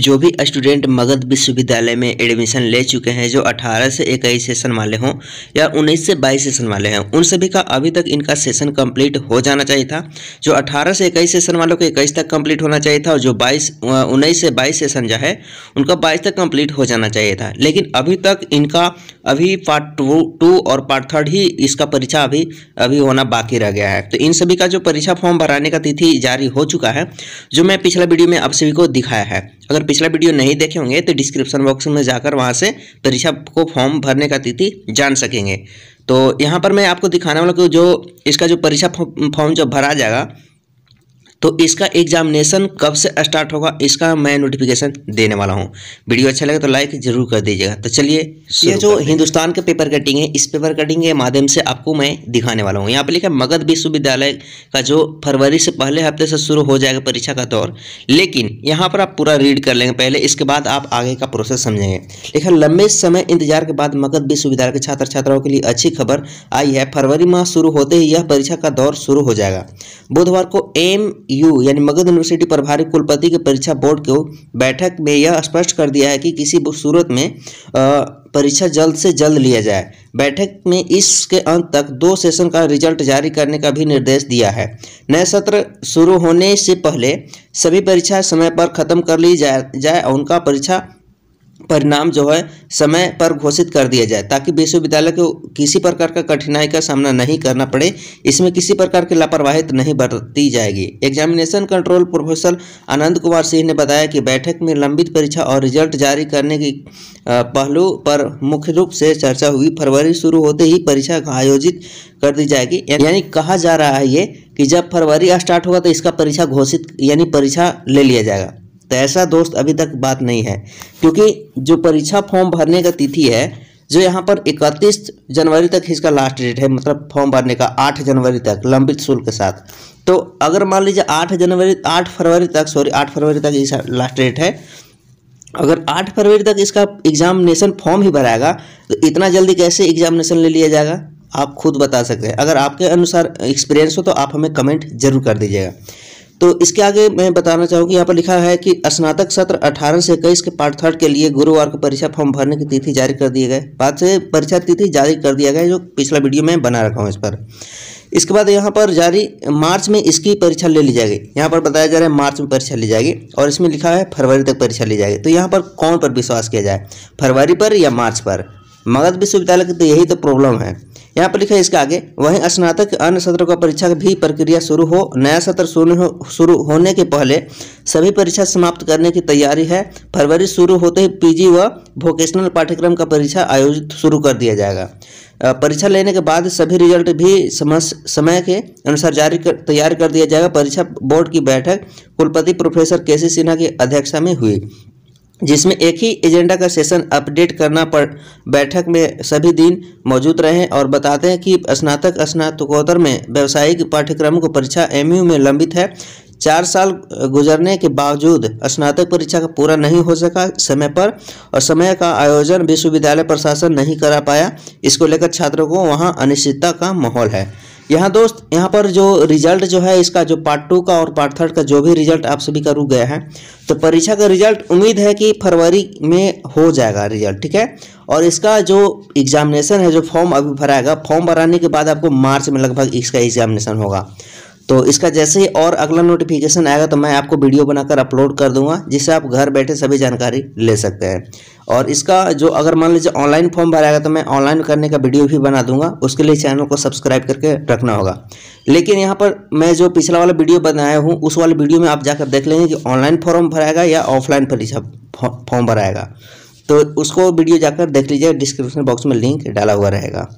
जो भी स्टूडेंट मगध विश्वविद्यालय में एडमिशन ले चुके हैं जो 18 से इक्कीस सेशन वाले हों या 19 से 22 सेशन वाले हैं उन सभी का अभी तक इनका सेशन कंप्लीट हो जाना चाहिए था जो 18 से इक्कीस सेशन वालों को इक्कीस तक कंप्लीट होना चाहिए था और जो बाईस उन्नीस से बाईस सेशन जो है उनका बाईस तक कम्प्लीट हो जाना चाहिए था लेकिन अभी तक इनका अभी पार्ट टू टू और पार्ट थर्ड ही इसका परीक्षा अभी अभी होना बाकी रह गया है तो इन सभी का जो परीक्षा फॉर्म भराने का तिथि जारी हो चुका है जो मैं पिछला वीडियो में आप सभी को दिखाया है अगर पिछला वीडियो नहीं देखे होंगे तो डिस्क्रिप्शन बॉक्स में जाकर वहाँ से परीक्षा को फॉर्म भरने का तिथि जान सकेंगे तो यहाँ पर मैं आपको दिखाने वाला कि जो इसका जो परीक्षा फॉर्म जो भरा जाएगा तो इसका एग्जामिनेशन कब से स्टार्ट होगा इसका मैं नोटिफिकेशन देने वाला हूँ वीडियो अच्छा लगे तो लाइक जरूर कर दीजिएगा तो चलिए ये जो हिंदुस्तान के पेपर कटिंग है इस पेपर कटिंग के माध्यम से आपको मैं दिखाने वाला हूँ यहाँ पर लिखा मगध विश्वविद्यालय का जो फरवरी से पहले हफ्ते से शुरू हो जाएगा परीक्षा का दौर लेकिन यहाँ पर आप पूरा रीड कर लेंगे पहले इसके बाद आप आगे का प्रोसेस समझेंगे लेकिन लंबे समय इंतजार के बाद मगध विश्वविद्यालय के छात्र छात्राओं के लिए अच्छी खबर आई है फरवरी माह शुरू होते ही यह परीक्षा का दौर शुरू हो जाएगा बुधवार को एम यू यानी मगध यूनिवर्सिटी प्रभारी कुलपति के परीक्षा बोर्ड को बैठक में यह स्पष्ट कर दिया है कि किसी सूरत में परीक्षा जल्द से जल्द लिया जाए बैठक में इसके अंत तक दो सेशन का रिजल्ट जारी करने का भी निर्देश दिया है नए सत्र शुरू होने से पहले सभी परीक्षाएं समय पर खत्म कर ली जाए जाए और उनका परीक्षा परिणाम जो है समय पर घोषित कर दिया जाए ताकि विश्वविद्यालय को किसी प्रकार का कठिनाई का सामना नहीं करना पड़े इसमें किसी प्रकार की लापरवाही तो नहीं बरती जाएगी examination control professor Anand Kumar Singh ने बताया कि बैठक में लंबित परीक्षा और रिजल्ट जारी करने की पहलू पर मुख्य रूप से चर्चा हुई फरवरी शुरू होते ही परीक्षा आयोजित कर दी जाएगी यानी कहा जा रहा है ये कि जब फरवरी स्टार्ट होगा तो इसका परीक्षा घोषित यानी परीक्षा ले लिया जाएगा तो ऐसा दोस्त अभी तक बात नहीं है क्योंकि जो परीक्षा फॉर्म भरने का तिथि है जो यहाँ पर इकतीस जनवरी तक इसका लास्ट डेट है मतलब फॉर्म भरने का आठ जनवरी तक लंबित शुल्क के साथ तो अगर मान लीजिए आठ जनवरी आठ फरवरी तक सॉरी आठ फरवरी तक इसका लास्ट डेट है अगर आठ फरवरी तक इसका एग्जामिनेशन फॉर्म ही भराएगा तो इतना जल्दी कैसे एग्जामिनेशन ले लिया जाएगा आप खुद बता सकते हैं अगर आपके अनुसार एक्सपीरियंस हो तो आप हमें कमेंट जरूर कर दीजिएगा तो इसके आगे मैं बताना चाहूँगी यहाँ पर लिखा है कि स्नातक सत्र 18 से इक्कीस के पार्ट थर्ड के लिए गुरुवार को परीक्षा फॉर्म भरने की तिथि जारी कर दिए गए बाद से परीक्षा तिथि जारी कर दिया गया जो पिछला वीडियो में बना रखा हूँ इस पर इसके बाद यहाँ पर जारी मार्च में इसकी परीक्षा ले ली जाएगी यहाँ पर बताया जा रहा है मार्च में परीक्षा ली जाएगी और इसमें लिखा है फरवरी तक परीक्षा ली जाएगी तो यहाँ पर कौन पर विश्वास किया जाए फरवरी पर या मार्च पर मगध विश्वविद्यालय की तो यही तो प्रॉब्लम है यहाँ पर लिखा है इसका आगे वहीं स्नातक अन्य सत्रों का परीक्षा की भी प्रक्रिया शुरू हो नया सत्र शुरू हो होने के पहले सभी परीक्षा समाप्त करने की तैयारी है फरवरी शुरू होते ही पीजी व वोकेशनल पाठ्यक्रम का परीक्षा आयोजित शुरू कर दिया जाएगा परीक्षा लेने के बाद सभी रिजल्ट भी समय के अनुसार जारी कर तैयार कर दिया जाएगा परीक्षा बोर्ड की बैठक कुलपति प्रोफेसर के सी सिन्हा की अध्यक्षता में हुई जिसमें एक ही एजेंडा का सेशन अपडेट करना पड़ बैठक में सभी दिन मौजूद रहें और बताते हैं कि स्नातक स्नातकोत्तर में व्यावसायिक पाठ्यक्रम को परीक्षा एमयू में लंबित है चार साल गुजरने के बावजूद स्नातक परीक्षा का पूरा नहीं हो सका समय पर और समय का आयोजन विश्वविद्यालय प्रशासन नहीं करा पाया इसको लेकर छात्रों को वहाँ अनिश्चितता का माहौल है यहाँ दोस्त यहाँ पर जो रिजल्ट जो है इसका जो पार्ट टू का और पार्ट थर्ड का जो भी रिजल्ट आप सभी का रुक गया है तो परीक्षा का रिजल्ट उम्मीद है कि फरवरी में हो जाएगा रिजल्ट ठीक है और इसका जो एग्जामिनेशन है जो फॉर्म अभी भराएगा फॉर्म भराने के बाद आपको मार्च में लगभग इसका एग्जामिनेशन होगा तो इसका जैसे ही और अगला नोटिफिकेशन आएगा तो मैं आपको वीडियो बनाकर अपलोड कर दूंगा जिससे आप घर बैठे सभी जानकारी ले सकते हैं और इसका जो अगर मान लीजिए ऑनलाइन फॉर्म भराएगा तो मैं ऑनलाइन करने का वीडियो भी बना दूंगा उसके लिए चैनल को सब्सक्राइब करके रखना होगा लेकिन यहाँ पर मैं जो पिछला वाला वीडियो बनाया हूँ उस वाले वीडियो में आप जाकर देख लेंगे कि ऑनलाइन फॉर्म भराएगा या ऑफलाइन परीक्षा फॉर्म भराएगा तो उसको वीडियो जाकर देख लीजिए डिस्क्रिप्शन बॉक्स में लिंक डाला हुआ रहेगा